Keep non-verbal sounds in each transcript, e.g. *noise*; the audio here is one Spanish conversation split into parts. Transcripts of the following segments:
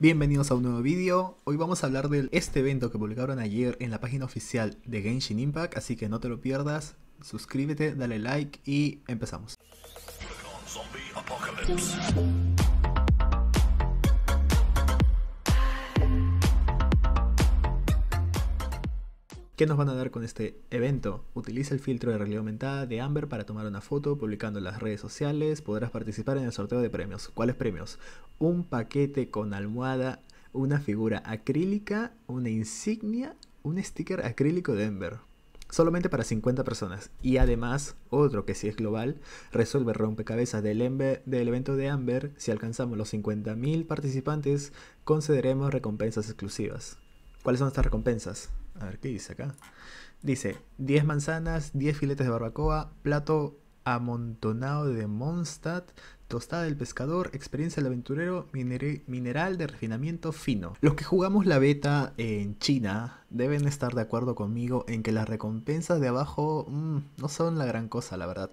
Bienvenidos a un nuevo vídeo, hoy vamos a hablar de este evento que publicaron ayer en la página oficial de Genshin Impact, así que no te lo pierdas, suscríbete, dale like y empezamos. ¿Qué nos van a dar con este evento? Utiliza el filtro de realidad aumentada de Amber para tomar una foto, publicando en las redes sociales. Podrás participar en el sorteo de premios. ¿Cuáles premios? Un paquete con almohada, una figura acrílica, una insignia, un sticker acrílico de Amber. Solamente para 50 personas. Y además, otro que si es global, resuelve rompecabezas del, del evento de Amber. Si alcanzamos los 50.000 participantes, concederemos recompensas exclusivas. ¿Cuáles son estas recompensas? A ver, ¿qué dice acá? Dice, 10 manzanas, 10 filetes de barbacoa, plato amontonado de Mondstadt, tostada del pescador, experiencia del aventurero, mineral de refinamiento fino. Los que jugamos la beta en China deben estar de acuerdo conmigo en que las recompensas de abajo mm, no son la gran cosa, la verdad.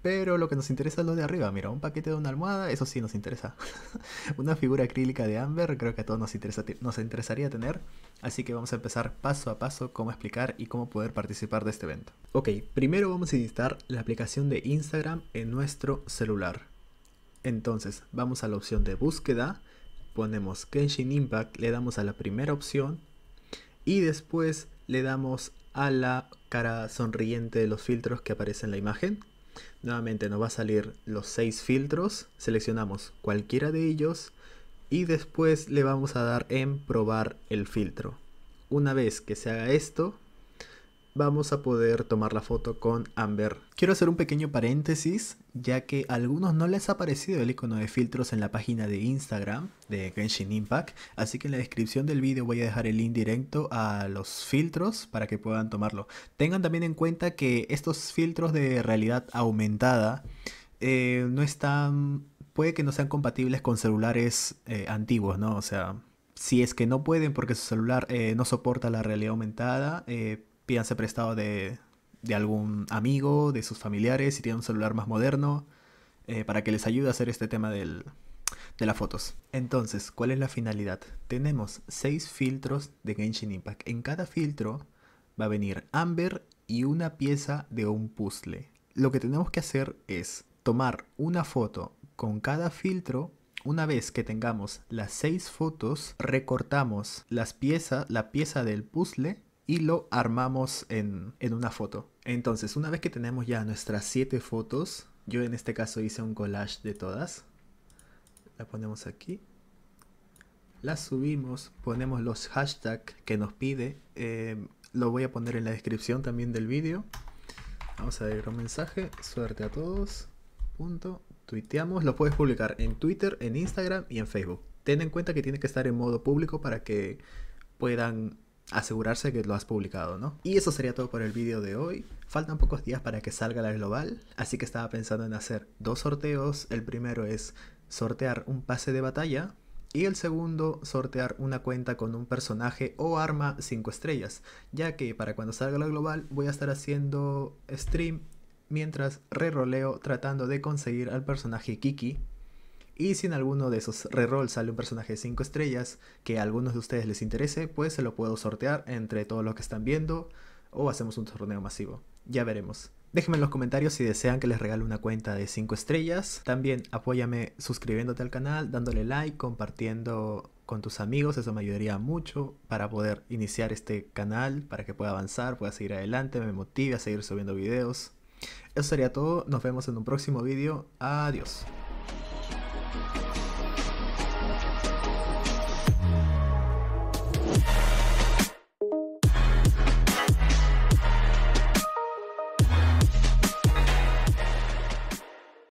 Pero lo que nos interesa es lo de arriba, mira, un paquete de una almohada, eso sí nos interesa. *laughs* una figura acrílica de Amber, creo que a todos nos, interesa, nos interesaría tener, así que vamos a empezar paso a paso cómo explicar y cómo poder participar de este evento. Ok, primero vamos a instalar la aplicación de Instagram en nuestro celular. Entonces, vamos a la opción de búsqueda, ponemos Kenshin Impact, le damos a la primera opción y después le damos a la cara sonriente de los filtros que aparece en la imagen, Nuevamente nos va a salir los seis filtros, seleccionamos cualquiera de ellos y después le vamos a dar en probar el filtro. Una vez que se haga esto, vamos a poder tomar la foto con Amber. Quiero hacer un pequeño paréntesis, ya que a algunos no les ha aparecido el icono de filtros en la página de Instagram de Genshin Impact, así que en la descripción del vídeo voy a dejar el link directo a los filtros para que puedan tomarlo. Tengan también en cuenta que estos filtros de realidad aumentada eh, no están, puede que no sean compatibles con celulares eh, antiguos, ¿no? O sea, si es que no pueden porque su celular eh, no soporta la realidad aumentada, pídanse prestado de, algún amigo, de sus familiares, si tienen un celular más moderno, eh, para que les ayude a hacer este tema de las fotos. Entonces, ¿cuál es la finalidad? Tenemos seis filtros de Genshin Impact. En cada filtro va a venir Amber y una pieza de un puzzle. Lo que tenemos que hacer es tomar una foto con cada filtro. Una vez que tengamos las seis fotos, recortamos las piezas, la pieza del puzzle y lo armamos en, una foto. Entonces, una vez que tenemos ya nuestras 7 fotos, yo en este caso hice un collage de todas. La ponemos aquí. La subimos, ponemos los hashtags que nos pide. Eh, lo voy a poner en la descripción también del vídeo. Vamos a darle un mensaje. Suerte a todos. Punto. Tuiteamos. Lo puedes publicar en Twitter, en Instagram y en Facebook. Ten en cuenta que tiene que estar en modo público para que puedan asegurarse que lo has publicado, ¿no? Y eso sería todo por el vídeo de hoy. Faltan pocos días para que salga la global, así que estaba pensando en hacer dos sorteos. El primero es sortear un pase de batalla y el segundo sortear una cuenta con un personaje o arma 5 estrellas, ya que para cuando salga la global voy a estar haciendo stream mientras reroleo tratando de conseguir al personaje Kiki y si en alguno de esos rerolls sale un personaje de 5 estrellas que a algunos de ustedes les interese, pues se lo puedo sortear entre todos los que están viendo o hacemos un torneo masivo. Ya veremos. Déjenme en los comentarios si desean que les regale una cuenta de 5 estrellas. También apóyame suscribiéndote al canal, dándole like, compartiendo con tus amigos, eso me ayudaría mucho para poder iniciar este canal, para que pueda avanzar, pueda seguir adelante, me motive a seguir subiendo videos. Eso sería todo, nos vemos en un próximo video. adiós.